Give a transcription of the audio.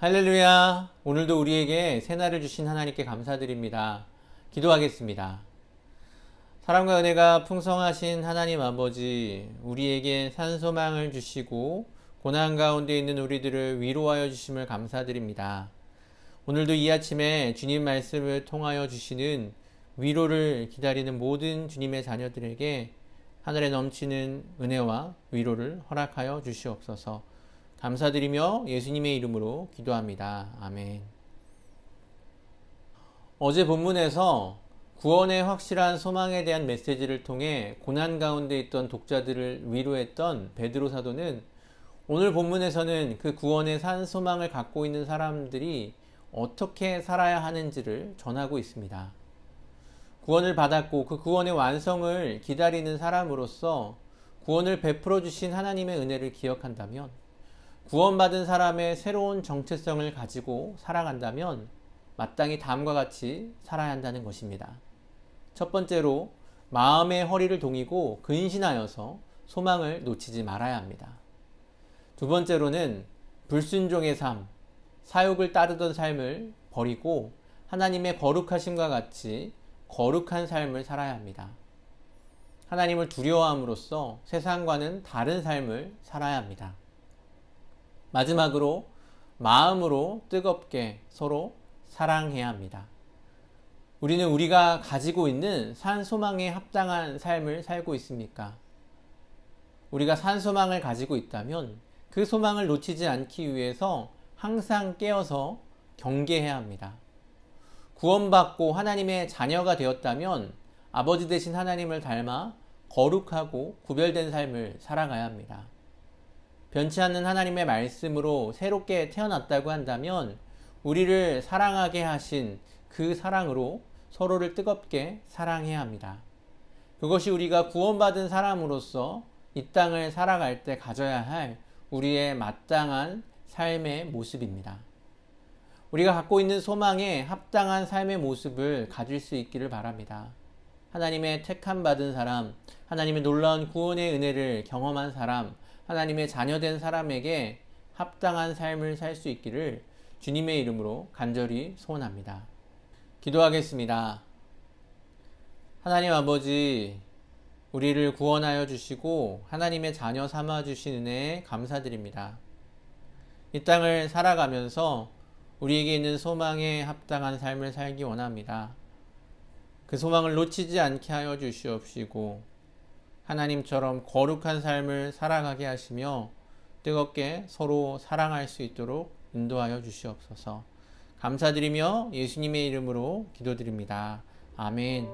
할렐루야! 오늘도 우리에게 새날을 주신 하나님께 감사드립니다. 기도하겠습니다. 사랑과 은혜가 풍성하신 하나님 아버지, 우리에게 산소망을 주시고 고난 가운데 있는 우리들을 위로하여 주심을 감사드립니다. 오늘도 이 아침에 주님 말씀을 통하여 주시는 위로를 기다리는 모든 주님의 자녀들에게 하늘에 넘치는 은혜와 위로를 허락하여 주시옵소서. 감사드리며 예수님의 이름으로 기도합니다. 아멘. 어제 본문에서 구원의 확실한 소망에 대한 메시지를 통해 고난 가운데 있던 독자들을 위로했던 베드로 사도는 오늘 본문에서는 그 구원의 산 소망을 갖고 있는 사람들이 어떻게 살아야 하는지를 전하고 있습니다. 구원을 받았고 그 구원의 완성을 기다리는 사람으로서 구원을 베풀어 주신 하나님의 은혜를 기억한다면 구원받은 사람의 새로운 정체성을 가지고 살아간다면 마땅히 다음과 같이 살아야 한다는 것입니다. 첫 번째로 마음의 허리를 동이고 근신하여서 소망을 놓치지 말아야 합니다. 두 번째로는 불순종의 삶, 사욕을 따르던 삶을 버리고 하나님의 거룩하심과 같이 거룩한 삶을 살아야 합니다. 하나님을 두려워함으로써 세상과는 다른 삶을 살아야 합니다. 마지막으로 마음으로 뜨겁게 서로 사랑해야 합니다. 우리는 우리가 가지고 있는 산 소망에 합당한 삶을 살고 있습니까? 우리가 산 소망을 가지고 있다면 그 소망을 놓치지 않기 위해서 항상 깨어서 경계해야 합니다. 구원받고 하나님의 자녀가 되었다면 아버지 대신 하나님을 닮아 거룩하고 구별된 삶을 살아가야 합니다. 변치 않는 하나님의 말씀으로 새롭게 태어났다고 한다면 우리를 사랑하게 하신 그 사랑으로 서로를 뜨겁게 사랑해야 합니다. 그것이 우리가 구원받은 사람으로서 이 땅을 살아갈 때 가져야 할 우리의 마땅한 삶의 모습입니다. 우리가 갖고 있는 소망에 합당한 삶의 모습을 가질 수 있기를 바랍니다. 하나님의 택함 받은 사람, 하나님의 놀라운 구원의 은혜를 경험한 사람, 하나님의 자녀된 사람에게 합당한 삶을 살 수 있기를 주님의 이름으로 간절히 소원합니다. 기도하겠습니다. 하나님 아버지, 우리를 구원하여 주시고 하나님의 자녀 삼아 주신 은혜에 감사드립니다. 이 땅을 살아가면서 우리에게 있는 소망에 합당한 삶을 살기 원합니다. 그 소망을 놓치지 않게 하여 주시옵시고 하나님처럼 거룩한 삶을 살아가게 하시며 뜨겁게 서로 사랑할 수 있도록 인도하여 주시옵소서. 감사드리며 예수님의 이름으로 기도드립니다. 아멘.